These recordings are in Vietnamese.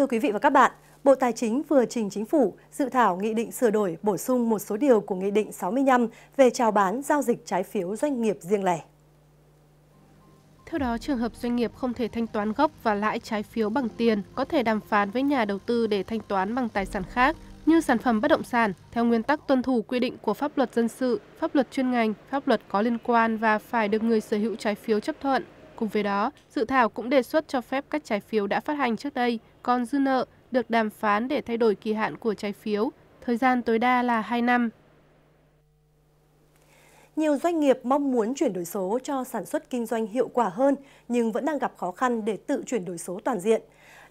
Thưa quý vị và các bạn, Bộ Tài chính vừa trình Chính phủ dự thảo nghị định sửa đổi bổ sung một số điều của Nghị định 65 về chào bán giao dịch trái phiếu doanh nghiệp riêng lẻ. Theo đó, trường hợp doanh nghiệp không thể thanh toán gốc và lãi trái phiếu bằng tiền, có thể đàm phán với nhà đầu tư để thanh toán bằng tài sản khác như sản phẩm bất động sản theo nguyên tắc tuân thủ quy định của pháp luật dân sự, pháp luật chuyên ngành, pháp luật có liên quan và phải được người sở hữu trái phiếu chấp thuận. Cùng với đó, dự thảo cũng đề xuất cho phép các trái phiếu đã phát hành trước đây còn dư nợ được đàm phán để thay đổi kỳ hạn của trái phiếu, thời gian tối đa là 2 năm. Nhiều doanh nghiệp mong muốn chuyển đổi số cho sản xuất kinh doanh hiệu quả hơn nhưng vẫn đang gặp khó khăn để tự chuyển đổi số toàn diện.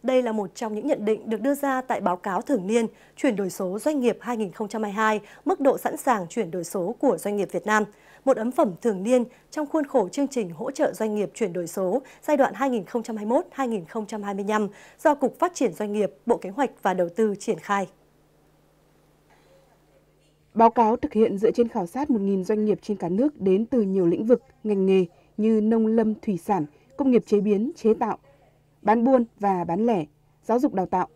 Đây là một trong những nhận định được đưa ra tại báo cáo thường niên chuyển đổi số doanh nghiệp 2022, mức độ sẵn sàng chuyển đổi số của doanh nghiệp Việt Nam – một ấn phẩm thường niên trong khuôn khổ chương trình hỗ trợ doanh nghiệp chuyển đổi số giai đoạn 2021-2025 do Cục Phát triển Doanh nghiệp, Bộ Kế hoạch và Đầu tư triển khai. Báo cáo thực hiện dựa trên khảo sát 1.000 doanh nghiệp trên cả nước đến từ nhiều lĩnh vực, ngành nghề như nông lâm, thủy sản, công nghiệp chế biến, chế tạo, bán buôn và bán lẻ, giáo dục đào tạo.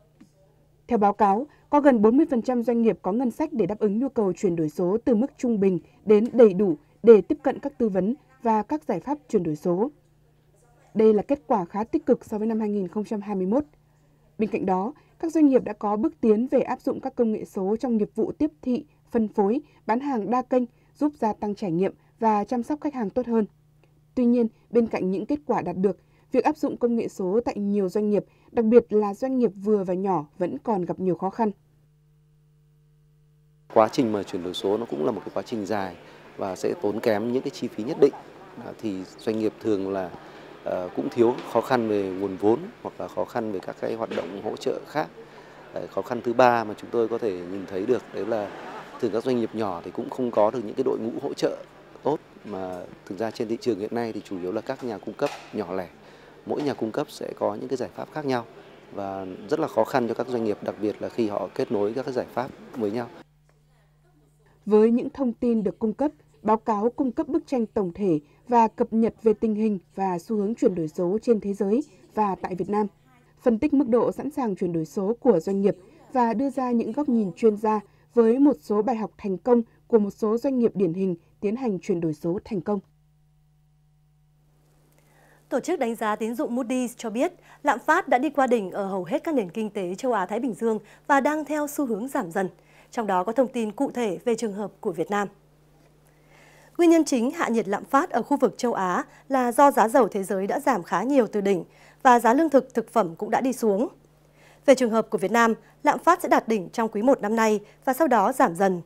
Theo báo cáo, có gần 40% doanh nghiệp có ngân sách để đáp ứng nhu cầu chuyển đổi số từ mức trung bình đến đầy đủ để tiếp cận các tư vấn và các giải pháp chuyển đổi số. Đây là kết quả khá tích cực so với năm 2021. Bên cạnh đó, các doanh nghiệp đã có bước tiến về áp dụng các công nghệ số trong nghiệp vụ tiếp thị, phân phối, bán hàng đa kênh, giúp gia tăng trải nghiệm và chăm sóc khách hàng tốt hơn. Tuy nhiên, bên cạnh những kết quả đạt được, việc áp dụng công nghệ số tại nhiều doanh nghiệp, đặc biệt là doanh nghiệp vừa và nhỏ vẫn còn gặp nhiều khó khăn. Quá trình mà chuyển đổi số nó cũng là một cái quá trình dài và sẽ tốn kém những cái chi phí nhất định à, thì doanh nghiệp thường là ờ, cũng thiếu khó khăn về nguồn vốn hoặc là khó khăn về các cái hoạt động hỗ trợ khác khó khăn thứ ba mà chúng tôi có thể nhìn thấy được đấy là thường các doanh nghiệp nhỏ thì cũng không có được những cái đội ngũ hỗ trợ tốt mà thực ra trên thị trường hiện nay thì chủ yếu là các nhà cung cấp nhỏ lẻ mỗi nhà cung cấp sẽ có những cái giải pháp khác nhau và rất là khó khăn cho các doanh nghiệp đặc biệt là khi họ kết nối các cái giải pháp với nhau với những thông tin được cung cấp Báo cáo cung cấp bức tranh tổng thể và cập nhật về tình hình và xu hướng chuyển đổi số trên thế giới và tại Việt Nam, phân tích mức độ sẵn sàng chuyển đổi số của doanh nghiệp và đưa ra những góc nhìn chuyên gia với một số bài học thành công của một số doanh nghiệp điển hình tiến hành chuyển đổi số thành công. Tổ chức đánh giá tín dụng Moody's cho biết lạm phát đã đi qua đỉnh ở hầu hết các nền kinh tế châu Á-Thái Bình Dương và đang theo xu hướng giảm dần. Trong đó có thông tin cụ thể về trường hợp của Việt Nam. Nguyên nhân chính hạ nhiệt lạm phát ở khu vực châu Á là do giá dầu thế giới đã giảm khá nhiều từ đỉnh và giá lương thực thực phẩm cũng đã đi xuống. Về trường hợp của Việt Nam, lạm phát sẽ đạt đỉnh trong quý 1 năm nay và sau đó giảm dần.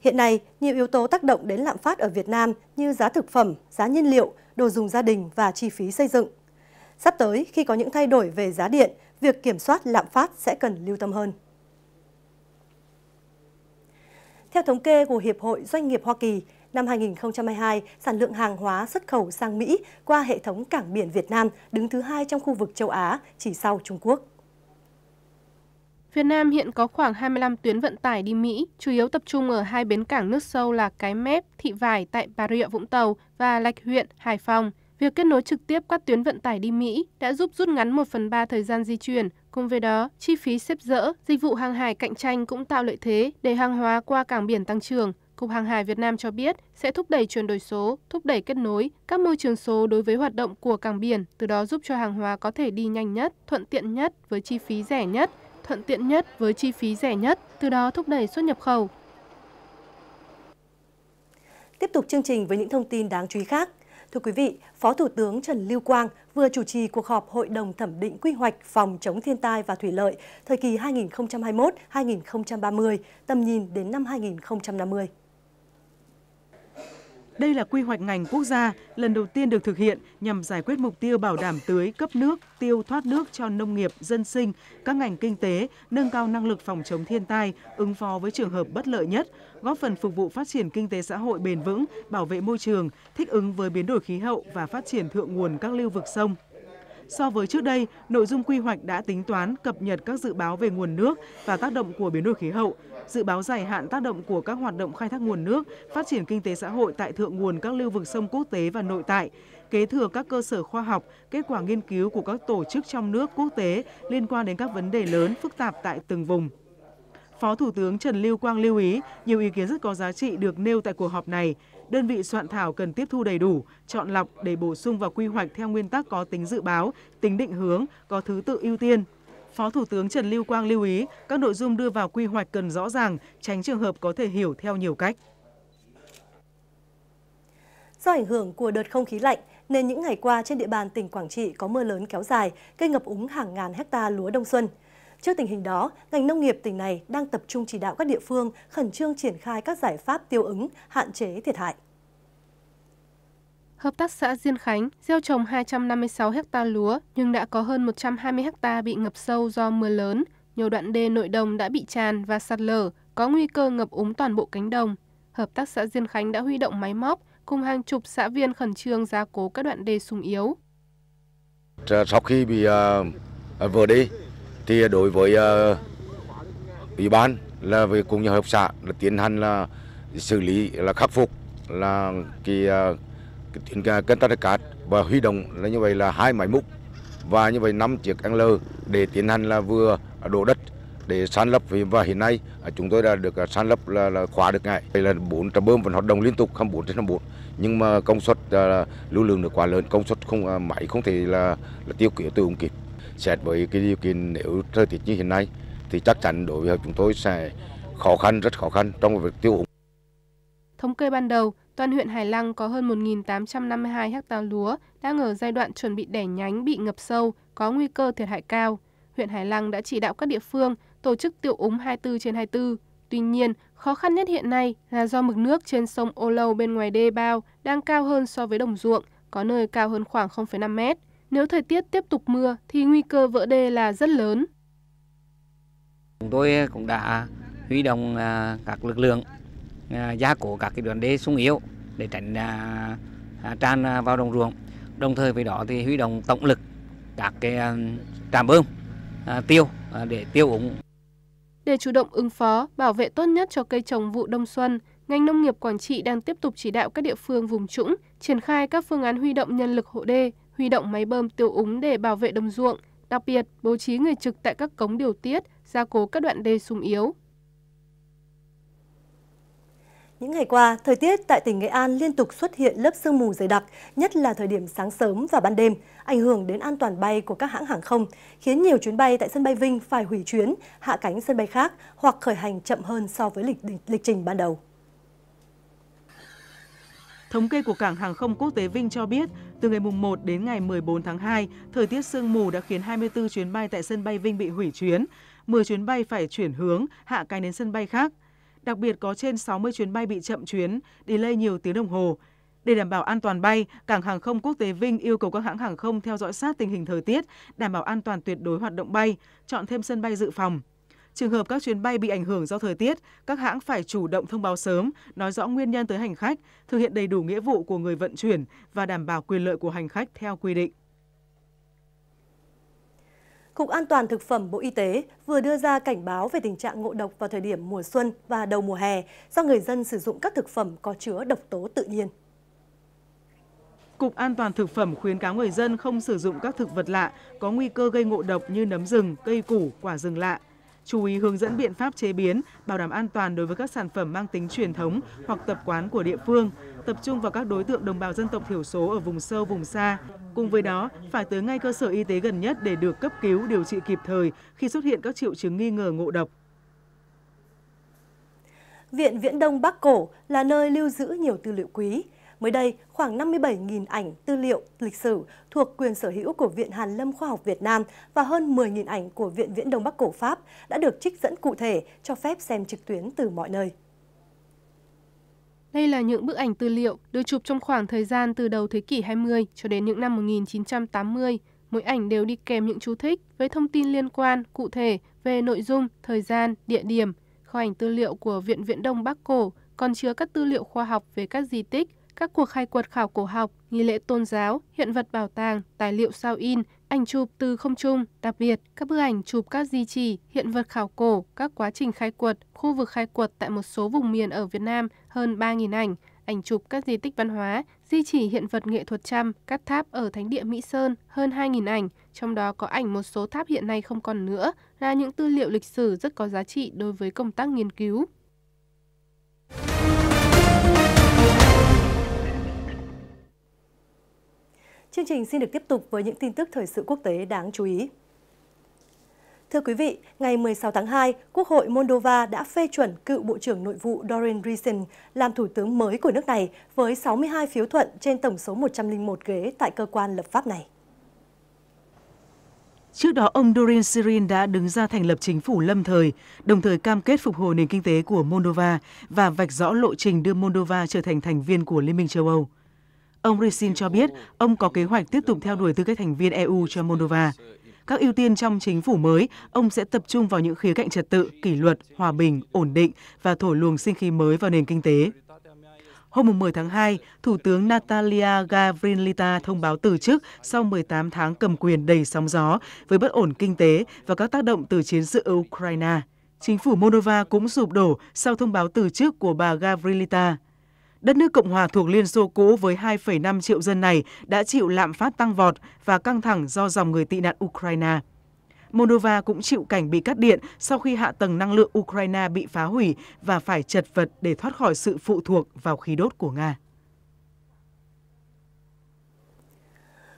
Hiện nay, nhiều yếu tố tác động đến lạm phát ở Việt Nam như giá thực phẩm, giá nhiên liệu, đồ dùng gia đình và chi phí xây dựng. Sắp tới, khi có những thay đổi về giá điện, việc kiểm soát lạm phát sẽ cần lưu tâm hơn. Theo thống kê của Hiệp hội Doanh nghiệp Hoa Kỳ, năm 2022, sản lượng hàng hóa xuất khẩu sang Mỹ qua hệ thống cảng biển Việt Nam đứng thứ hai trong khu vực châu Á, chỉ sau Trung Quốc. Việt Nam hiện có khoảng 25 tuyến vận tải đi Mỹ, chủ yếu tập trung ở hai bến cảng nước sâu là Cái Mép, Thị Vải tại Bà Rịa Vũng Tàu và Lạch Huyện, Hải Phòng. Việc kết nối trực tiếp các tuyến vận tải đi Mỹ đã giúp rút ngắn 1 phần 3 thời gian di chuyển. Cùng với đó, chi phí xếp dỡ, dịch vụ hàng hải cạnh tranh cũng tạo lợi thế để hàng hóa qua cảng biển tăng trưởng. Cục Hàng hải Việt Nam cho biết sẽ thúc đẩy chuyển đổi số, thúc đẩy kết nối các môi trường số đối với hoạt động của cảng biển, từ đó giúp cho hàng hóa có thể đi nhanh nhất, thuận tiện nhất với chi phí rẻ nhất, thuận tiện nhất với chi phí rẻ nhất, từ đó thúc đẩy xuất nhập khẩu. Tiếp tục chương trình với những thông tin đáng chú ý khác. Thưa quý vị, Phó Thủ tướng Trần Lưu Quang vừa chủ trì cuộc họp Hội đồng thẩm định quy hoạch phòng chống thiên tai và thủy lợi thời kỳ 2021-2030, tầm nhìn đến năm 2050. Đây là quy hoạch ngành quốc gia lần đầu tiên được thực hiện nhằm giải quyết mục tiêu bảo đảm tưới, cấp nước, tiêu thoát nước cho nông nghiệp, dân sinh, các ngành kinh tế, nâng cao năng lực phòng chống thiên tai, ứng phó với trường hợp bất lợi nhất, góp phần phục vụ phát triển kinh tế xã hội bền vững, bảo vệ môi trường, thích ứng với biến đổi khí hậu và phát triển thượng nguồn các lưu vực sông. So với trước đây, nội dung quy hoạch đã tính toán, cập nhật các dự báo về nguồn nước và tác động của biến đổi khí hậu, dự báo dài hạn tác động của các hoạt động khai thác nguồn nước, phát triển kinh tế xã hội tại thượng nguồn các lưu vực sông quốc tế và nội tại, kế thừa các cơ sở khoa học, kết quả nghiên cứu của các tổ chức trong nước quốc tế liên quan đến các vấn đề lớn phức tạp tại từng vùng. Phó Thủ tướng Trần Lưu Quang lưu ý, nhiều ý kiến rất có giá trị được nêu tại cuộc họp này đơn vị soạn thảo cần tiếp thu đầy đủ, chọn lọc để bổ sung vào quy hoạch theo nguyên tắc có tính dự báo, tính định hướng, có thứ tự ưu tiên. Phó Thủ tướng Trần Lưu Quang lưu ý các nội dung đưa vào quy hoạch cần rõ ràng, tránh trường hợp có thể hiểu theo nhiều cách. Do ảnh hưởng của đợt không khí lạnh, nên những ngày qua trên địa bàn tỉnh Quảng Trị có mưa lớn kéo dài, gây ngập úng hàng ngàn hecta lúa đông xuân. Trước tình hình đó, ngành nông nghiệp tỉnh này đang tập trung chỉ đạo các địa phương khẩn trương triển khai các giải pháp tiêu ứng, hạn chế thiệt hại. Hợp tác xã Diên Khánh gieo trồng 256 ha lúa nhưng đã có hơn 120 ha bị ngập sâu do mưa lớn. Nhiều đoạn đê nội đồng đã bị tràn và sạt lở, có nguy cơ ngập úng toàn bộ cánh đồng. Hợp tác xã Diên Khánh đã huy động máy móc cùng hàng chục xã viên khẩn trương gia cố các đoạn đê sung yếu. Sau khi bị uh, vỡ đê thì đối với uh, ủy ban là về cùng nhà hợp xã là tiến hành là xử lý là khắc phục là cái, uh, cái tuyến kênh tắc cát và huy động là như vậy là hai máy múc và như vậy năm chiếc lơ để tiến hành là vừa đổ đất để san lấp và hiện nay à, chúng tôi đã được à, san lấp là, là khóa được ngay đây là bốn trạm bơm vẫn hoạt động liên tục 24 trên 24 nhưng mà công suất là, lưu lượng được quá lớn công suất không à, máy không thể là, là tiêu kiểu từ ống kịp xét với cái điều kiện nếu thời tiết như hiện nay thì chắc chắn đối với chúng tôi sẽ khó khăn rất khó khăn trong việc tiêu úng. Thống kê ban đầu, toàn huyện Hải Lăng có hơn 1.852 ha lúa đang ở giai đoạn chuẩn bị đẻ nhánh bị ngập sâu, có nguy cơ thiệt hại cao. Huyện Hải Lăng đã chỉ đạo các địa phương tổ chức tiêu úng 24 trên 24. Tuy nhiên, khó khăn nhất hiện nay là do mực nước trên sông Ô Lâu bên ngoài đê bao đang cao hơn so với đồng ruộng, có nơi cao hơn khoảng 0,5 mét. Nếu thời tiết tiếp tục mưa thì nguy cơ vỡ đê là rất lớn. Chúng tôi cũng đã huy động à, các lực lượng à, gia cố các cái đoạn đê sung yếu để tránh à, tràn vào đồng ruộng. Đồng thời với đó thì huy động tổng lực các cái trạm bơm tiêu để tiêu úng. Để chủ động ứng phó, bảo vệ tốt nhất cho cây trồng vụ đông xuân, ngành nông nghiệp Quảng Trị đang tiếp tục chỉ đạo các địa phương vùng trũng triển khai các phương án huy động nhân lực hộ đê, huy động máy bơm tiêu úng để bảo vệ đồng ruộng, đặc biệt bố trí người trực tại các cống điều tiết, gia cố các đoạn đê sung yếu. Những ngày qua, thời tiết tại tỉnh Nghệ An liên tục xuất hiện lớp sương mù dày đặc, nhất là thời điểm sáng sớm và ban đêm, ảnh hưởng đến an toàn bay của các hãng hàng không, khiến nhiều chuyến bay tại sân bay Vinh phải hủy chuyến, hạ cánh sân bay khác hoặc khởi hành chậm hơn so với lịch, lịch trình ban đầu. Thống kê của Cảng Hàng không Quốc tế Vinh cho biết, từ ngày 1 đến ngày 14 tháng 2, thời tiết sương mù đã khiến 24 chuyến bay tại sân bay Vinh bị hủy chuyến, 10 chuyến bay phải chuyển hướng, hạ cánh đến sân bay khác. Đặc biệt có trên 60 chuyến bay bị chậm chuyến, delay nhiều tiếng đồng hồ. Để đảm bảo an toàn bay, Cảng hàng không quốc tế Vinh yêu cầu các hãng hàng không theo dõi sát tình hình thời tiết, đảm bảo an toàn tuyệt đối hoạt động bay, chọn thêm sân bay dự phòng. Trường hợp các chuyến bay bị ảnh hưởng do thời tiết, các hãng phải chủ động thông báo sớm, nói rõ nguyên nhân tới hành khách, thực hiện đầy đủ nghĩa vụ của người vận chuyển và đảm bảo quyền lợi của hành khách theo quy định. Cục An toàn Thực phẩm Bộ Y tế vừa đưa ra cảnh báo về tình trạng ngộ độc vào thời điểm mùa xuân và đầu mùa hè do người dân sử dụng các thực phẩm có chứa độc tố tự nhiên. Cục An toàn Thực phẩm khuyến cáo người dân không sử dụng các thực vật lạ có nguy cơ gây ngộ độc như nấm rừng, cây củ, quả rừng lạ, chú ý hướng dẫn biện pháp chế biến, bảo đảm an toàn đối với các sản phẩm mang tính truyền thống hoặc tập quán của địa phương, tập trung vào các đối tượng đồng bào dân tộc thiểu số ở vùng sâu, vùng xa. Cùng với đó, phải tới ngay cơ sở y tế gần nhất để được cấp cứu điều trị kịp thời khi xuất hiện các triệu chứng nghi ngờ ngộ độc. Viện Viễn Đông Bắc Cổ là nơi lưu giữ nhiều tư liệu quý, Mới đây, khoảng 57.000 ảnh tư liệu lịch sử thuộc quyền sở hữu của Viện Hàn Lâm Khoa học Việt Nam và hơn 10.000 ảnh của Viện Viễn Đông Bắc Cổ Pháp đã được trích dẫn cụ thể cho phép xem trực tuyến từ mọi nơi. Đây là những bức ảnh tư liệu được chụp trong khoảng thời gian từ đầu thế kỷ 20 cho đến những năm 1980. Mỗi ảnh đều đi kèm những chú thích với thông tin liên quan cụ thể về nội dung, thời gian, địa điểm. Kho ảnh tư liệu của Viện Viễn Đông Bắc Cổ còn chứa các tư liệu khoa học về các di tích, các cuộc khai quật khảo cổ học, nghi lễ tôn giáo, hiện vật bảo tàng, tài liệu sao in, ảnh chụp từ không trung, đặc biệt các bức ảnh chụp các di chỉ, hiện vật khảo cổ, các quá trình khai quật, khu vực khai quật tại một số vùng miền ở Việt Nam, hơn 3.000 ảnh, ảnh chụp các di tích văn hóa, di chỉ hiện vật nghệ thuật trăm, các tháp ở thánh địa Mỹ Sơn, hơn 2.000 ảnh, trong đó có ảnh một số tháp hiện nay không còn nữa, là những tư liệu lịch sử rất có giá trị đối với công tác nghiên cứu. Chương trình xin được tiếp tục với những tin tức thời sự quốc tế đáng chú ý. Thưa quý vị, ngày 16 tháng 2, Quốc hội Moldova đã phê chuẩn cựu Bộ trưởng Nội vụ Dorin Rison làm thủ tướng mới của nước này với 62 phiếu thuận trên tổng số 101 ghế tại cơ quan lập pháp này. Trước đó, ông Dorin Sirin đã đứng ra thành lập chính phủ lâm thời, đồng thời cam kết phục hồi nền kinh tế của Moldova và vạch rõ lộ trình đưa Moldova trở thành thành viên của Liên minh châu Âu. Ông Ricin cho biết ông có kế hoạch tiếp tục theo đuổi tư cách thành viên EU cho Moldova. Các ưu tiên trong chính phủ mới, ông sẽ tập trung vào những khía cạnh trật tự, kỷ luật, hòa bình, ổn định và thổi luồng sinh khí mới vào nền kinh tế. Hôm 10 tháng 2, Thủ tướng Natalia Gavrilita thông báo từ chức sau 18 tháng cầm quyền đầy sóng gió với bất ổn kinh tế và các tác động từ chiến sự Ukraine. Chính phủ Moldova cũng sụp đổ sau thông báo từ chức của bà Gavrilita. Đất nước Cộng hòa thuộc Liên Xô cũ với 2,5 triệu dân này đã chịu lạm phát tăng vọt và căng thẳng do dòng người tị nạn Ukraine. Moldova cũng chịu cảnh bị cắt điện sau khi hạ tầng năng lượng Ukraine bị phá hủy và phải chật vật để thoát khỏi sự phụ thuộc vào khí đốt của Nga.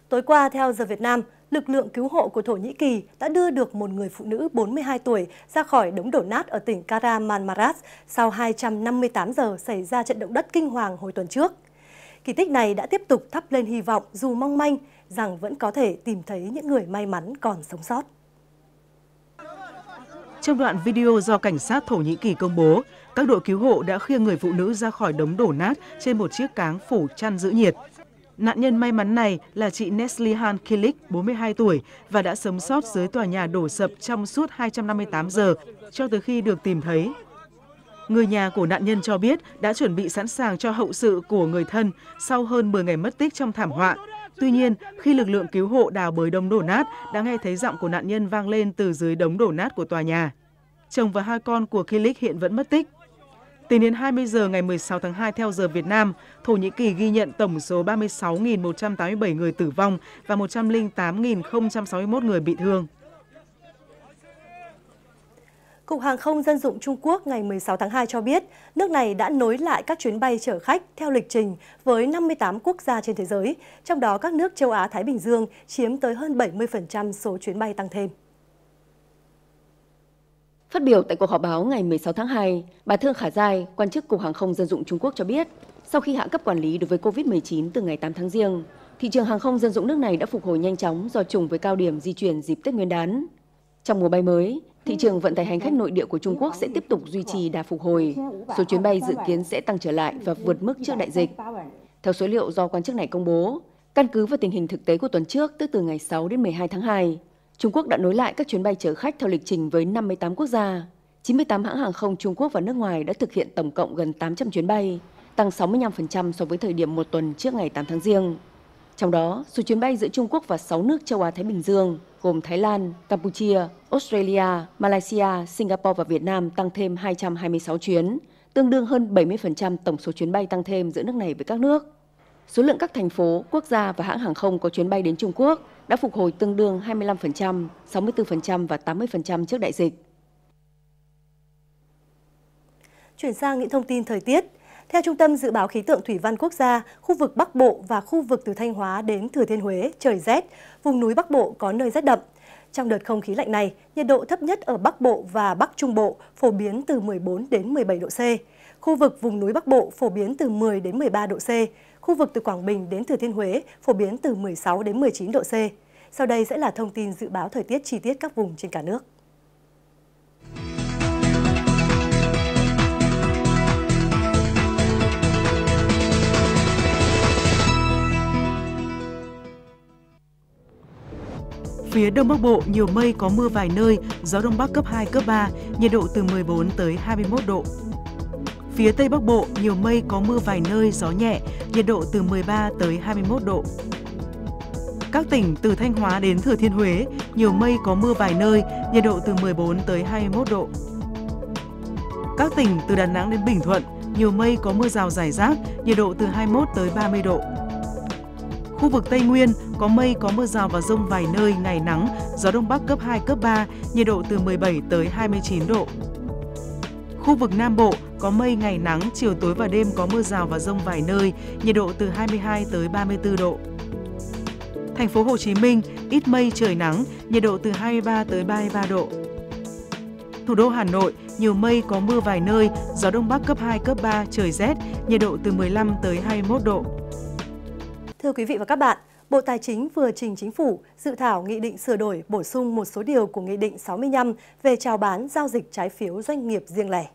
Tối qua, theo giờ Việt Nam, lực lượng cứu hộ của Thổ Nhĩ Kỳ đã đưa được một người phụ nữ 42 tuổi ra khỏi đống đổ nát ở tỉnh Karamanmaras sau 258 giờ xảy ra trận động đất kinh hoàng hồi tuần trước. Kỳ tích này đã tiếp tục thắp lên hy vọng dù mong manh rằng vẫn có thể tìm thấy những người may mắn còn sống sót. Trong đoạn video do cảnh sát Thổ Nhĩ Kỳ công bố, các đội cứu hộ đã khiêng người phụ nữ ra khỏi đống đổ nát trên một chiếc cáng phủ chăn giữ nhiệt. Nạn nhân may mắn này là chị Neslihan Kilik, 42 tuổi, và đã sống sót dưới tòa nhà đổ sập trong suốt 258 giờ, cho tới khi được tìm thấy. Người nhà của nạn nhân cho biết đã chuẩn bị sẵn sàng cho hậu sự của người thân sau hơn 10 ngày mất tích trong thảm họa. Tuy nhiên, khi lực lượng cứu hộ đào bới đống đổ nát, đã nghe thấy giọng của nạn nhân vang lên từ dưới đống đổ nát của tòa nhà. Chồng và hai con của Kilik hiện vẫn mất tích. Tính đến 20 giờ ngày 16 tháng 2 theo giờ Việt Nam, Thổ Nhĩ Kỳ ghi nhận tổng số 36.187 người tử vong và 108.061 người bị thương. Cục Hàng không Dân dụng Trung Quốc ngày 16 tháng 2 cho biết, nước này đã nối lại các chuyến bay chở khách theo lịch trình với 58 quốc gia trên thế giới, trong đó các nước châu Á-Thái Bình Dương chiếm tới hơn 70% số chuyến bay tăng thêm. Phát biểu tại cuộc họp báo ngày 16 tháng 2, bà Thương Khả Giai, quan chức Cục Hàng không Dân dụng Trung Quốc cho biết, sau khi hạ cấp quản lý đối với COVID-19 từ ngày 8 tháng riêng, thị trường hàng không dân dụng nước này đã phục hồi nhanh chóng do trùng với cao điểm di chuyển dịp Tết Nguyên đán. Trong mùa bay mới, thị trường vận tải hành khách nội địa của Trung Quốc sẽ tiếp tục duy trì đà phục hồi. Số chuyến bay dự kiến sẽ tăng trở lại và vượt mức trước đại dịch. Theo số liệu do quan chức này công bố, căn cứ vào tình hình thực tế của tuần trước, tức từ ngày 6 đến 12 tháng 2, Trung Quốc đã nối lại các chuyến bay chở khách theo lịch trình với 58 quốc gia. 98 hãng hàng không Trung Quốc và nước ngoài đã thực hiện tổng cộng gần 800 chuyến bay, tăng 65% so với thời điểm một tuần trước ngày 8 tháng Giêng. Trong đó, số chuyến bay giữa Trung Quốc và 6 nước châu Á-Thái Bình Dương gồm Thái Lan, Campuchia, Australia, Malaysia, Singapore và Việt Nam tăng thêm 226 chuyến, tương đương hơn 70% tổng số chuyến bay tăng thêm giữa nước này với các nước số lượng các thành phố, quốc gia và hãng hàng không có chuyến bay đến Trung Quốc đã phục hồi tương đương 25%, 64% và 80% trước đại dịch. Chuyển sang những thông tin thời tiết. Theo Trung tâm Dự báo Khí tượng Thủy văn Quốc gia, khu vực Bắc Bộ và khu vực từ Thanh Hóa đến Thừa Thiên Huế trời rét, vùng núi Bắc Bộ có nơi rét đậm. Trong đợt không khí lạnh này, nhiệt độ thấp nhất ở Bắc Bộ và Bắc Trung Bộ phổ biến từ 14 đến 17 độ C. Khu vực vùng núi Bắc Bộ phổ biến từ 10 đến 13 độ C khu vực từ Quảng Bình đến Thừa Thiên Huế phổ biến từ 16 đến 19 độ C. Sau đây sẽ là thông tin dự báo thời tiết chi tiết các vùng trên cả nước. Phía Đông Bắc Bộ nhiều mây có mưa vài nơi, gió Đông Bắc cấp 2, cấp 3, nhiệt độ từ 14 tới 21 độ. Phía Tây Bắc Bộ, nhiều mây có mưa vài nơi, gió nhẹ, nhiệt độ từ 13 tới 21 độ. Các tỉnh từ Thanh Hóa đến Thừa Thiên Huế, nhiều mây có mưa vài nơi, nhiệt độ từ 14 tới 21 độ. Các tỉnh từ Đà Nẵng đến Bình Thuận, nhiều mây có mưa rào rải rác, nhiệt độ từ 21 tới 30 độ. Khu vực Tây Nguyên có mây có mưa rào và rông vài nơi, ngày nắng, gió đông bắc cấp 2 cấp 3, nhiệt độ từ 17 tới 29 độ. Khu vực Nam Bộ có mây ngày nắng, chiều tối và đêm có mưa rào và rông vài nơi, nhiệt độ từ 22 tới 34 độ. Thành phố Hồ Chí Minh ít mây trời nắng, nhiệt độ từ 23 tới 33 độ. Thủ đô Hà Nội nhiều mây có mưa vài nơi, gió đông bắc cấp 2 cấp 3 trời rét, nhiệt độ từ 15 tới 21 độ. Thưa quý vị và các bạn, Bộ Tài chính vừa trình Chính phủ dự thảo nghị định sửa đổi bổ sung một số điều của Nghị định 65 về chào bán giao dịch trái phiếu doanh nghiệp riêng lẻ.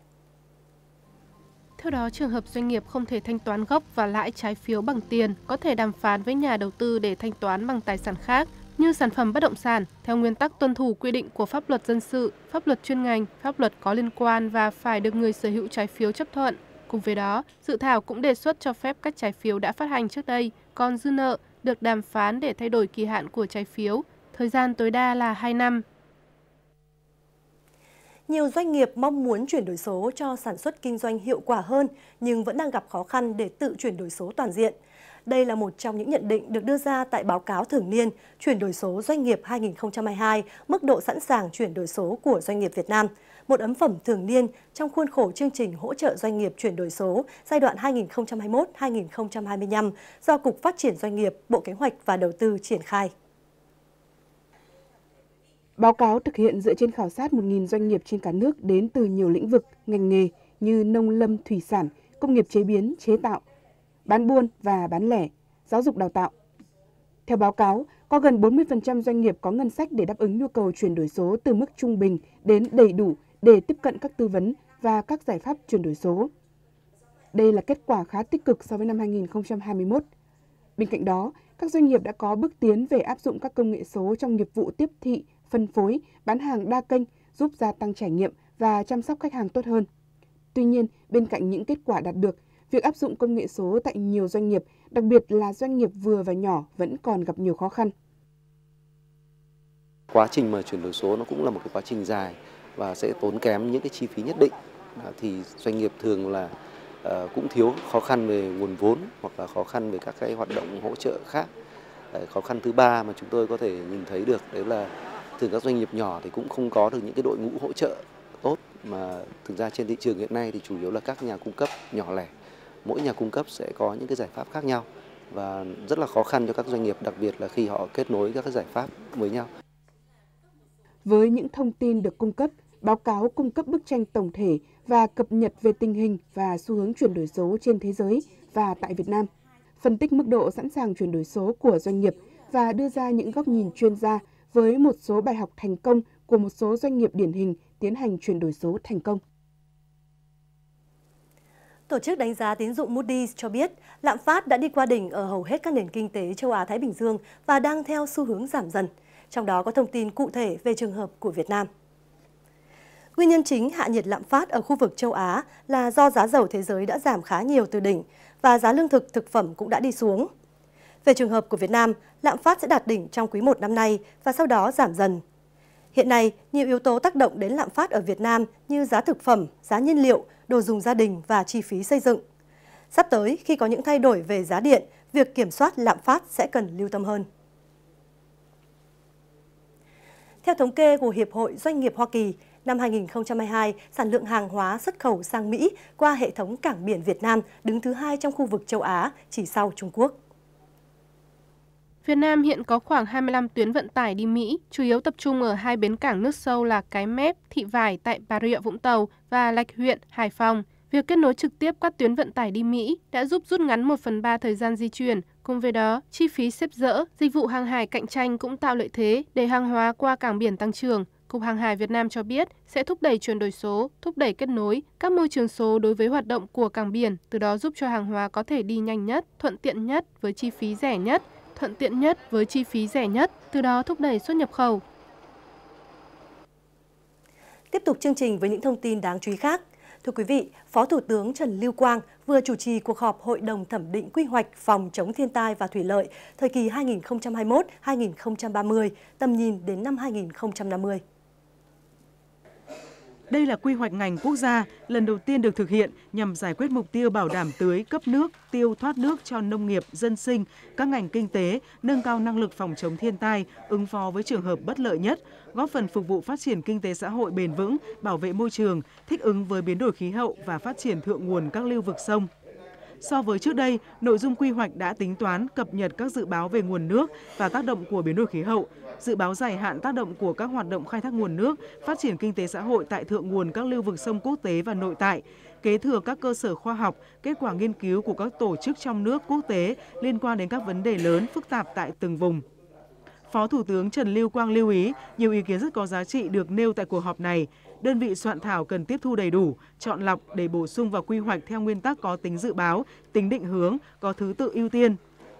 Theo đó, trường hợp doanh nghiệp không thể thanh toán gốc và lãi trái phiếu bằng tiền, có thể đàm phán với nhà đầu tư để thanh toán bằng tài sản khác như sản phẩm bất động sản theo nguyên tắc tuân thủ quy định của pháp luật dân sự, pháp luật chuyên ngành, pháp luật có liên quan và phải được người sở hữu trái phiếu chấp thuận. Cùng với đó, dự thảo cũng đề xuất cho phép các trái phiếu đã phát hành trước đây còn dư nợ được đàm phán để thay đổi kỳ hạn của trái phiếu, thời gian tối đa là 2 năm. Nhiều doanh nghiệp mong muốn chuyển đổi số cho sản xuất kinh doanh hiệu quả hơn nhưng vẫn đang gặp khó khăn để tự chuyển đổi số toàn diện – đây là một trong những nhận định được đưa ra tại báo cáo thường niên chuyển đổi số doanh nghiệp 2022, mức độ sẵn sàng chuyển đổi số của doanh nghiệp Việt Nam, một ấn phẩm thường niên trong khuôn khổ chương trình hỗ trợ doanh nghiệp chuyển đổi số giai đoạn 2021-2025 do Cục Phát triển Doanh nghiệp, Bộ Kế hoạch và Đầu tư triển khai. Báo cáo thực hiện dựa trên khảo sát 1.000 doanh nghiệp trên cả nước đến từ nhiều lĩnh vực, ngành nghề như nông lâm, thủy sản, công nghiệp chế biến, chế tạo, bán buôn và bán lẻ, giáo dục đào tạo. Theo báo cáo, có gần 40% doanh nghiệp có ngân sách để đáp ứng nhu cầu chuyển đổi số từ mức trung bình đến đầy đủ để tiếp cận các tư vấn và các giải pháp chuyển đổi số. Đây là kết quả khá tích cực so với năm 2021. Bên cạnh đó, các doanh nghiệp đã có bước tiến về áp dụng các công nghệ số trong nghiệp vụ tiếp thị, phân phối, bán hàng đa kênh, giúp gia tăng trải nghiệm và chăm sóc khách hàng tốt hơn. Tuy nhiên, bên cạnh những kết quả đạt được việc áp dụng công nghệ số tại nhiều doanh nghiệp, đặc biệt là doanh nghiệp vừa và nhỏ vẫn còn gặp nhiều khó khăn. Quá trình mà chuyển đổi số nó cũng là một cái quá trình dài và sẽ tốn kém những cái chi phí nhất định à, thì doanh nghiệp thường là ờ, cũng thiếu khó khăn về nguồn vốn hoặc là khó khăn về các cái hoạt động hỗ trợ khác. Khó khăn thứ ba mà chúng tôi có thể nhìn thấy được đấy là thường các doanh nghiệp nhỏ thì cũng không có được những cái đội ngũ hỗ trợ tốt mà thực ra trên thị trường hiện nay thì chủ yếu là các nhà cung cấp nhỏ lẻ mỗi nhà cung cấp sẽ có những cái giải pháp khác nhau và rất là khó khăn cho các doanh nghiệp, đặc biệt là khi họ kết nối các cái giải pháp với nhau. Với những thông tin được cung cấp, báo cáo cung cấp bức tranh tổng thể và cập nhật về tình hình và xu hướng chuyển đổi số trên thế giới và tại Việt Nam, phân tích mức độ sẵn sàng chuyển đổi số của doanh nghiệp và đưa ra những góc nhìn chuyên gia với một số bài học thành công của một số doanh nghiệp điển hình tiến hành chuyển đổi số thành công. Tổ chức đánh giá tín dụng Moody's cho biết lạm phát đã đi qua đỉnh ở hầu hết các nền kinh tế châu Á-Thái Bình Dương và đang theo xu hướng giảm dần, trong đó có thông tin cụ thể về trường hợp của Việt Nam. Nguyên nhân chính hạ nhiệt lạm phát ở khu vực châu Á là do giá dầu thế giới đã giảm khá nhiều từ đỉnh và giá lương thực thực phẩm cũng đã đi xuống. Về trường hợp của Việt Nam, lạm phát sẽ đạt đỉnh trong quý 1 năm nay và sau đó giảm dần. Hiện nay, nhiều yếu tố tác động đến lạm phát ở Việt Nam như giá thực phẩm, giá nhiên liệu, đồ dùng gia đình và chi phí xây dựng. Sắp tới, khi có những thay đổi về giá điện, việc kiểm soát lạm phát sẽ cần lưu tâm hơn. Theo thống kê của Hiệp hội Doanh nghiệp Hoa Kỳ, năm 2022, sản lượng hàng hóa xuất khẩu sang Mỹ qua hệ thống cảng biển Việt Nam đứng thứ hai trong khu vực châu Á, chỉ sau Trung Quốc. Việt Nam hiện có khoảng 25 tuyến vận tải đi Mỹ, chủ yếu tập trung ở hai bến cảng nước sâu là Cái Mép, Thị Vải tại Bà Rịa Vũng Tàu và Lạch Huyện, Hải Phòng. Việc kết nối trực tiếp các tuyến vận tải đi Mỹ đã giúp rút ngắn 1 phần 3 thời gian di chuyển. Cùng với đó, chi phí xếp dỡ, dịch vụ hàng hải cạnh tranh cũng tạo lợi thế để hàng hóa qua cảng biển tăng trưởng. Cục Hàng hải Việt Nam cho biết sẽ thúc đẩy chuyển đổi số, thúc đẩy kết nối các môi trường số đối với hoạt động của cảng biển, từ đó giúp cho hàng hóa có thể đi nhanh nhất, thuận tiện nhất với chi phí rẻ nhất, thuận tiện nhất với chi phí rẻ nhất, từ đó thúc đẩy xuất nhập khẩu. Tiếp tục chương trình với những thông tin đáng chú ý khác. Thưa quý vị, Phó Thủ tướng Trần Lưu Quang vừa chủ trì cuộc họp Hội đồng Thẩm định Quy hoạch Phòng chống thiên tai và thủy lợi thời kỳ 2021-2030, tầm nhìn đến năm 2050. Đây là quy hoạch ngành quốc gia lần đầu tiên được thực hiện nhằm giải quyết mục tiêu bảo đảm tưới, cấp nước, tiêu thoát nước cho nông nghiệp, dân sinh, các ngành kinh tế, nâng cao năng lực phòng chống thiên tai, ứng phó với trường hợp bất lợi nhất, góp phần phục vụ phát triển kinh tế xã hội bền vững, bảo vệ môi trường, thích ứng với biến đổi khí hậu và phát triển thượng nguồn các lưu vực sông. So với trước đây, nội dung quy hoạch đã tính toán, cập nhật các dự báo về nguồn nước và tác động của biến đổi khí hậu, dự báo dài hạn tác động của các hoạt động khai thác nguồn nước, phát triển kinh tế xã hội tại thượng nguồn các lưu vực sông quốc tế và nội tại, kế thừa các cơ sở khoa học, kết quả nghiên cứu của các tổ chức trong nước quốc tế liên quan đến các vấn đề lớn phức tạp tại từng vùng. Phó Thủ tướng Trần Lưu Quang lưu ý, nhiều ý kiến rất có giá trị được nêu tại cuộc họp này đơn vị soạn thảo cần tiếp thu đầy đủ, chọn lọc để bổ sung vào quy hoạch theo nguyên tắc có tính dự báo, tính định hướng, có thứ tự ưu tiên.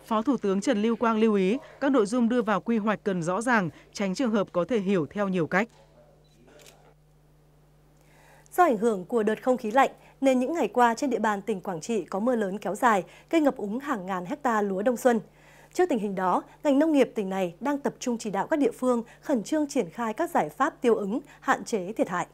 Phó Thủ tướng Trần Lưu Quang lưu ý các nội dung đưa vào quy hoạch cần rõ ràng, tránh trường hợp có thể hiểu theo nhiều cách. Do ảnh hưởng của đợt không khí lạnh, nên những ngày qua trên địa bàn tỉnh Quảng Trị có mưa lớn kéo dài, gây ngập úng hàng ngàn hecta lúa đông xuân. Trước tình hình đó, ngành nông nghiệp tỉnh này đang tập trung chỉ đạo các địa phương khẩn trương triển khai các giải pháp tiêu ứng, hạn chế thiệt hại.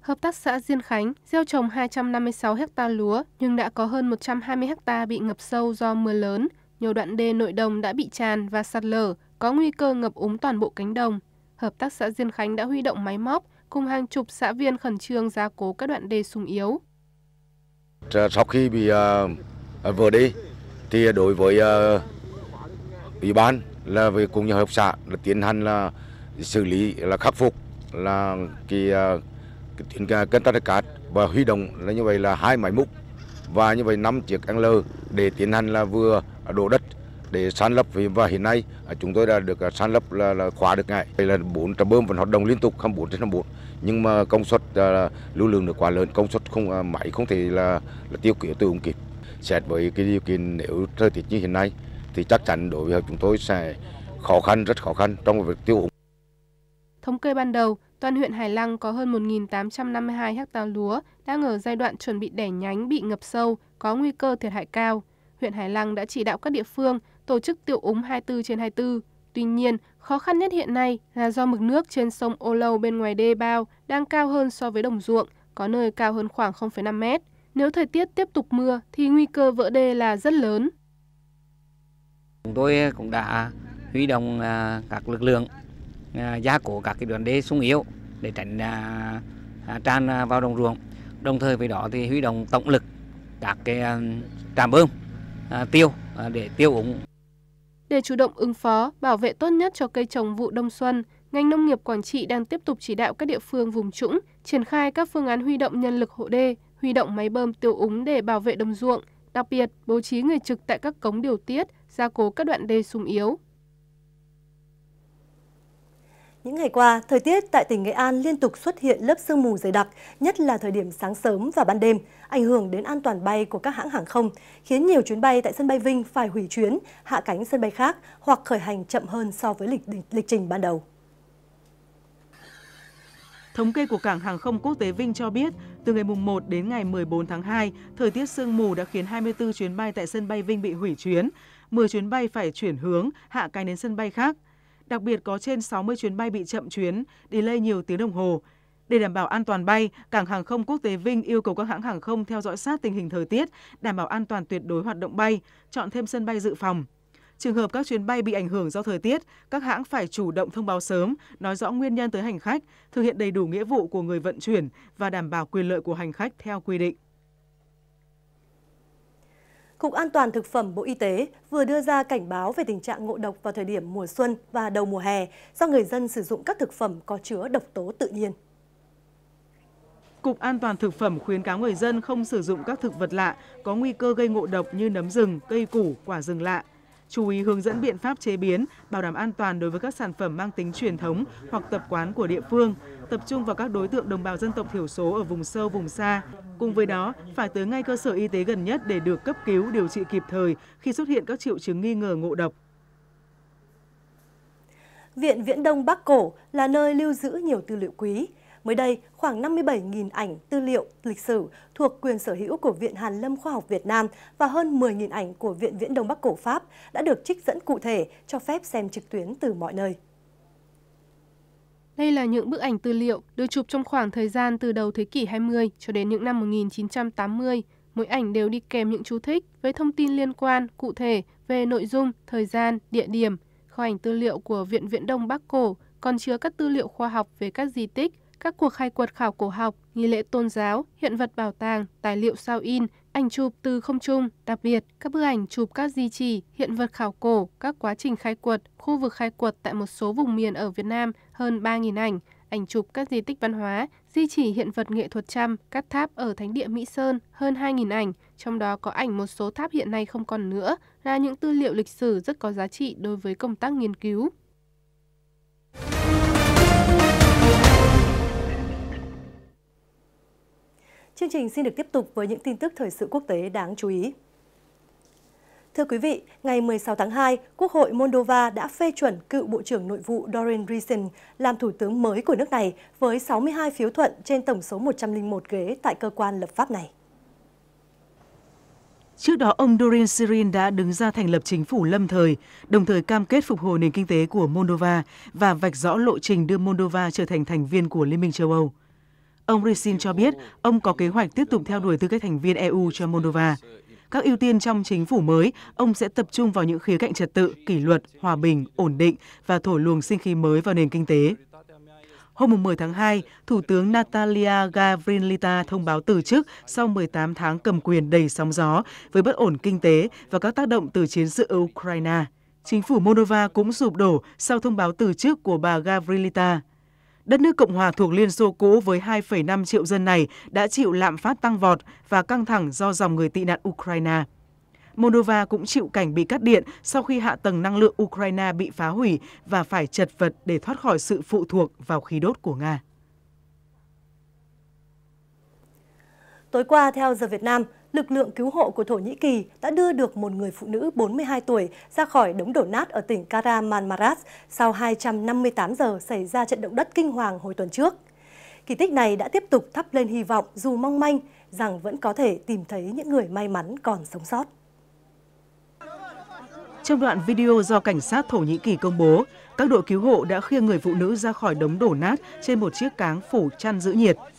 Hợp tác xã Diên Khánh gieo trồng 256 ha lúa nhưng đã có hơn 120 ha bị ngập sâu do mưa lớn. Nhiều đoạn đê nội đồng đã bị tràn và sạt lở, có nguy cơ ngập úng toàn bộ cánh đồng. Hợp tác xã Diên Khánh đã huy động máy móc cùng hàng chục xã viên khẩn trương gia cố các đoạn đê sung yếu. Sau khi bị uh, vừa đi thì đối với ờ, ủy ban là về cùng nhà hợp xã là tiến hành là xử lý là khắc phục là cái, ờ, cái tuyến kênh tắc cát và huy động là như vậy là hai máy múc và như vậy năm chiếc ăn lơ để tiến hành là vừa đổ đất để san lấp và hiện nay à, chúng tôi đã được à, san lấp là, là khóa được ngay đây là bốn trạm bơm vẫn hoạt động liên tục 24 trên 24 nhưng mà công suất là, lưu lượng được quá lớn công suất không à, máy không thể là, là tiêu kiểu từ kịp xét với cái điều kiện nếu thời tiết như hiện nay thì chắc chắn đối với chúng tôi sẽ khó khăn rất khó khăn trong việc tiêu úng. Thống kê ban đầu, toàn huyện Hải Lăng có hơn 1.852 ha lúa đang ở giai đoạn chuẩn bị đẻ nhánh bị ngập sâu, có nguy cơ thiệt hại cao. Huyện Hải Lăng đã chỉ đạo các địa phương tổ chức tiêu úng 24 trên 24. Tuy nhiên, khó khăn nhất hiện nay là do mực nước trên sông Ô Lâu bên ngoài đê bao đang cao hơn so với đồng ruộng, có nơi cao hơn khoảng 0,5 mét. Nếu thời tiết tiếp tục mưa thì nguy cơ vỡ đê là rất lớn. Chúng tôi cũng đã huy động à, các lực lượng à, gia cố các cái đoạn đê sung yếu để tránh à, tràn vào đồng ruộng. Đồng thời với đó thì huy động tổng lực các cái trạm bơm tiêu để tiêu úng. Để chủ động ứng phó, bảo vệ tốt nhất cho cây trồng vụ đông xuân, ngành nông nghiệp Quảng Trị đang tiếp tục chỉ đạo các địa phương vùng trũng triển khai các phương án huy động nhân lực hộ đê, huy động máy bơm tiêu úng để bảo vệ đồng ruộng, đặc biệt bố trí người trực tại các cống điều tiết, gia cố các đoạn đê sung yếu. Những ngày qua, thời tiết tại tỉnh Nghệ An liên tục xuất hiện lớp sương mù dày đặc, nhất là thời điểm sáng sớm và ban đêm, ảnh hưởng đến an toàn bay của các hãng hàng không, khiến nhiều chuyến bay tại sân bay Vinh phải hủy chuyến, hạ cánh sân bay khác hoặc khởi hành chậm hơn so với lịch, lịch trình ban đầu. Thống kê của Cảng Hàng không Quốc tế Vinh cho biết, từ ngày 1 đến ngày 14 tháng 2, thời tiết sương mù đã khiến 24 chuyến bay tại sân bay Vinh bị hủy chuyến, 10 chuyến bay phải chuyển hướng, hạ cánh đến sân bay khác. Đặc biệt có trên 60 chuyến bay bị chậm chuyến, delay nhiều tiếng đồng hồ. Để đảm bảo an toàn bay, Cảng hàng không quốc tế Vinh yêu cầu các hãng hàng không theo dõi sát tình hình thời tiết, đảm bảo an toàn tuyệt đối hoạt động bay, chọn thêm sân bay dự phòng. Trường hợp các chuyến bay bị ảnh hưởng do thời tiết, các hãng phải chủ động thông báo sớm, nói rõ nguyên nhân tới hành khách, thực hiện đầy đủ nghĩa vụ của người vận chuyển và đảm bảo quyền lợi của hành khách theo quy định. Cục An toàn Thực phẩm Bộ Y tế vừa đưa ra cảnh báo về tình trạng ngộ độc vào thời điểm mùa xuân và đầu mùa hè do người dân sử dụng các thực phẩm có chứa độc tố tự nhiên. Cục An toàn Thực phẩm khuyến cáo người dân không sử dụng các thực vật lạ có nguy cơ gây ngộ độc như nấm rừng, cây củ, quả rừng lạ chú ý hướng dẫn biện pháp chế biến, bảo đảm an toàn đối với các sản phẩm mang tính truyền thống hoặc tập quán của địa phương, tập trung vào các đối tượng đồng bào dân tộc thiểu số ở vùng sâu, vùng xa. Cùng với đó, phải tới ngay cơ sở y tế gần nhất để được cấp cứu, điều trị kịp thời khi xuất hiện các triệu chứng nghi ngờ ngộ độc. Viện Viễn Đông Bắc Cổ là nơi lưu giữ nhiều tư liệu quý, Mới đây, khoảng 57.000 ảnh tư liệu lịch sử thuộc quyền sở hữu của Viện Hàn Lâm Khoa học Việt Nam và hơn 10.000 ảnh của Viện Viễn Đông Bắc Cổ Pháp đã được trích dẫn cụ thể cho phép xem trực tuyến từ mọi nơi. Đây là những bức ảnh tư liệu được chụp trong khoảng thời gian từ đầu thế kỷ 20 cho đến những năm 1980. Mỗi ảnh đều đi kèm những chú thích với thông tin liên quan cụ thể về nội dung, thời gian, địa điểm. Kho ảnh tư liệu của Viện Viễn Đông Bắc Cổ còn chứa các tư liệu khoa học về các di tích, các cuộc khai quật khảo cổ học, nghi lễ tôn giáo, hiện vật bảo tàng, tài liệu sao in, ảnh chụp từ không trung, đặc biệt các bức ảnh chụp các di chỉ, hiện vật khảo cổ, các quá trình khai quật, khu vực khai quật tại một số vùng miền ở Việt Nam, hơn 3.000 ảnh, ảnh chụp các di tích văn hóa, di chỉ hiện vật nghệ thuật trăm, các tháp ở thánh địa Mỹ Sơn, hơn 2.000 ảnh, trong đó có ảnh một số tháp hiện nay không còn nữa, là những tư liệu lịch sử rất có giá trị đối với công tác nghiên cứu. Chương trình xin được tiếp tục với những tin tức thời sự quốc tế đáng chú ý. Thưa quý vị, ngày 16 tháng 2, Quốc hội Moldova đã phê chuẩn cựu Bộ trưởng Nội vụ Dorin Rison làm thủ tướng mới của nước này với 62 phiếu thuận trên tổng số 101 ghế tại cơ quan lập pháp này. Trước đó, ông Dorin Sirin đã đứng ra thành lập chính phủ lâm thời, đồng thời cam kết phục hồi nền kinh tế của Moldova và vạch rõ lộ trình đưa Moldova trở thành thành viên của Liên minh châu Âu. Ông Ricin cho biết ông có kế hoạch tiếp tục theo đuổi tư cách thành viên EU cho Moldova. Các ưu tiên trong chính phủ mới, ông sẽ tập trung vào những khía cạnh trật tự, kỷ luật, hòa bình, ổn định và thổi luồng sinh khí mới vào nền kinh tế. Hôm 10 tháng 2, Thủ tướng Natalia Gavrilita thông báo từ chức sau 18 tháng cầm quyền đầy sóng gió với bất ổn kinh tế và các tác động từ chiến sự Ukraine. Chính phủ Moldova cũng sụp đổ sau thông báo từ chức của bà Gavrilita. Đất nước Cộng hòa thuộc Liên Xô cũ với 2,5 triệu dân này đã chịu lạm phát tăng vọt và căng thẳng do dòng người tị nạn Ukraine. Moldova cũng chịu cảnh bị cắt điện sau khi hạ tầng năng lượng Ukraine bị phá hủy và phải chật vật để thoát khỏi sự phụ thuộc vào khí đốt của Nga. Tối qua, theo giờ Việt Nam, lực lượng cứu hộ của Thổ Nhĩ Kỳ đã đưa được một người phụ nữ 42 tuổi ra khỏi đống đổ nát ở tỉnh Karamanmaras sau 258 giờ xảy ra trận động đất kinh hoàng hồi tuần trước. Kỳ tích này đã tiếp tục thắp lên hy vọng dù mong manh rằng vẫn có thể tìm thấy những người may mắn còn sống sót. Trong đoạn video do cảnh sát Thổ Nhĩ Kỳ công bố, các đội cứu hộ đã khiêng người phụ nữ ra khỏi đống đổ nát trên một chiếc cáng phủ chăn giữ nhiệt –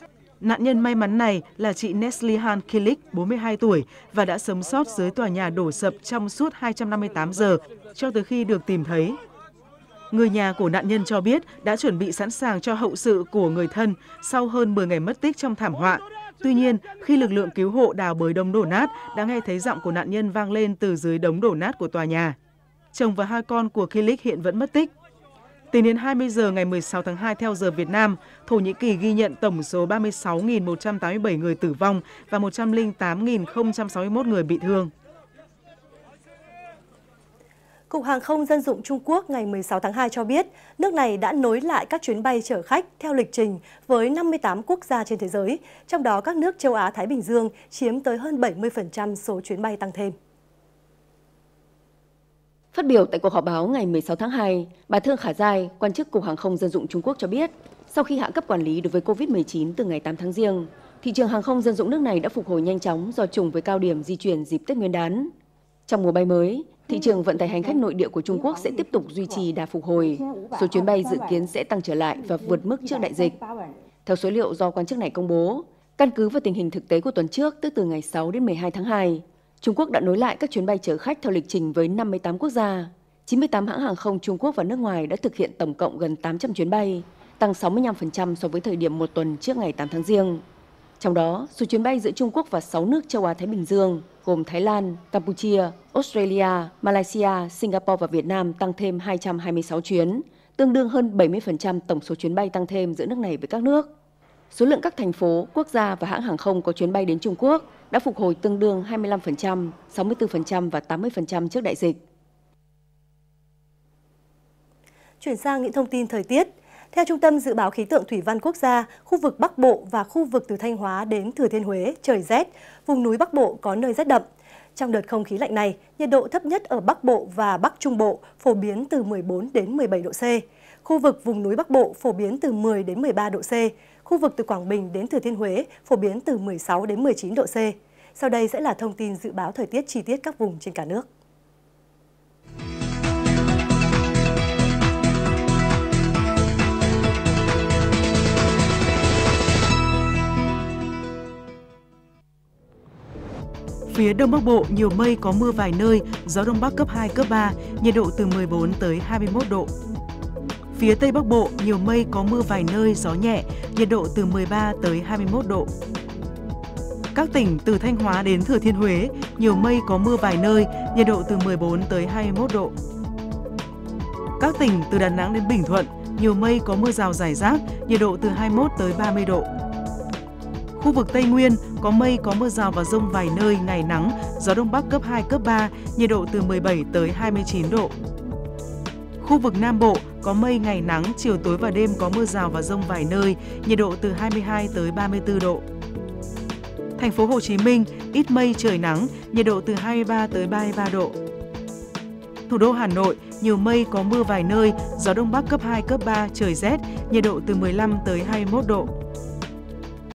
Nạn nhân may mắn này là chị Han Kilik, 42 tuổi và đã sống sót dưới tòa nhà đổ sập trong suốt 258 giờ cho tới khi được tìm thấy. Người nhà của nạn nhân cho biết đã chuẩn bị sẵn sàng cho hậu sự của người thân sau hơn 10 ngày mất tích trong thảm họa. Tuy nhiên, khi lực lượng cứu hộ đào bới đống đổ nát, đã nghe thấy giọng của nạn nhân vang lên từ dưới đống đổ nát của tòa nhà. Chồng và hai con của Kilik hiện vẫn mất tích. Tính đến 20 giờ ngày 16 tháng 2 theo giờ Việt Nam, Thổ Nhĩ Kỳ ghi nhận tổng số 36.187 người tử vong và 108.061 người bị thương. Cục Hàng không Dân dụng Trung Quốc ngày 16 tháng 2 cho biết, nước này đã nối lại các chuyến bay chở khách theo lịch trình với 58 quốc gia trên thế giới, trong đó các nước châu Á-Thái Bình Dương chiếm tới hơn 70% số chuyến bay tăng thêm. Phát biểu tại cuộc họp báo ngày 16 tháng 2, bà Thương Khả Giai, quan chức Cục Hàng không Dân dụng Trung Quốc cho biết, sau khi hạ cấp quản lý đối với COVID-19 từ ngày 8 tháng riêng, thị trường hàng không dân dụng nước này đã phục hồi nhanh chóng do trùng với cao điểm di chuyển dịp Tết Nguyên đán. Trong mùa bay mới, thị trường vận tải hành khách nội địa của Trung Quốc sẽ tiếp tục duy trì đà phục hồi. Số chuyến bay dự kiến sẽ tăng trở lại và vượt mức trước đại dịch. Theo số liệu do quan chức này công bố, căn cứ vào tình hình thực tế của tuần trước, tức từ ngày 6 đến 12 tháng 2, Trung Quốc đã nối lại các chuyến bay chở khách theo lịch trình với 58 quốc gia. 98 hãng hàng không Trung Quốc và nước ngoài đã thực hiện tổng cộng gần 800 chuyến bay, tăng 65% so với thời điểm một tuần trước ngày 8 tháng Giêng. Trong đó, số chuyến bay giữa Trung Quốc và 6 nước châu Á-Thái Bình Dương gồm Thái Lan, Campuchia, Australia, Malaysia, Singapore và Việt Nam tăng thêm 226 chuyến, tương đương hơn 70% tổng số chuyến bay tăng thêm giữa nước này với các nước. Số lượng các thành phố, quốc gia và hãng hàng không có chuyến bay đến Trung Quốc đã phục hồi tương đương 25%, 64% và 80% trước đại dịch. Chuyển sang những thông tin thời tiết. Theo Trung tâm Dự báo Khí tượng Thủy văn Quốc gia, khu vực Bắc Bộ và khu vực từ Thanh Hóa đến Thừa Thiên Huế trời rét, vùng núi Bắc Bộ có nơi rét đậm. Trong đợt không khí lạnh này, nhiệt độ thấp nhất ở Bắc Bộ và Bắc Trung Bộ phổ biến từ 14 đến 17 độ C. Khu vực vùng núi Bắc Bộ phổ biến từ 10 đến 13 độ C. Khu vực từ Quảng Bình đến Thừa Thiên Huế phổ biến từ 16 đến 19 độ C. Sau đây sẽ là thông tin dự báo thời tiết chi tiết các vùng trên cả nước. Phía Đông Bắc Bộ nhiều mây có mưa vài nơi, gió Đông Bắc cấp 2, cấp 3, nhiệt độ từ 14 tới 21 độ. Phía Tây Bắc Bộ, nhiều mây có mưa vài nơi, gió nhẹ, nhiệt độ từ 13 tới 21 độ. Các tỉnh từ Thanh Hóa đến Thừa Thiên Huế, nhiều mây có mưa vài nơi, nhiệt độ từ 14 tới 21 độ. Các tỉnh từ Đà Nẵng đến Bình Thuận, nhiều mây có mưa rào rải rác, nhiệt độ từ 21 tới 30 độ. Khu vực Tây Nguyên có mây có mưa rào và rông vài nơi, ngày nắng, gió đông bắc cấp 2 cấp 3, nhiệt độ từ 17 tới 29 độ. Khu vực Nam Bộ có mây ngày nắng, chiều tối và đêm có mưa rào và rông vài nơi, nhiệt độ từ 22 tới 34 độ. Thành phố Hồ Chí Minh ít mây trời nắng, nhiệt độ từ 23 tới 33 độ. Thủ đô Hà Nội nhiều mây có mưa vài nơi, gió đông bắc cấp 2 cấp 3 trời rét, nhiệt độ từ 15 tới 21 độ.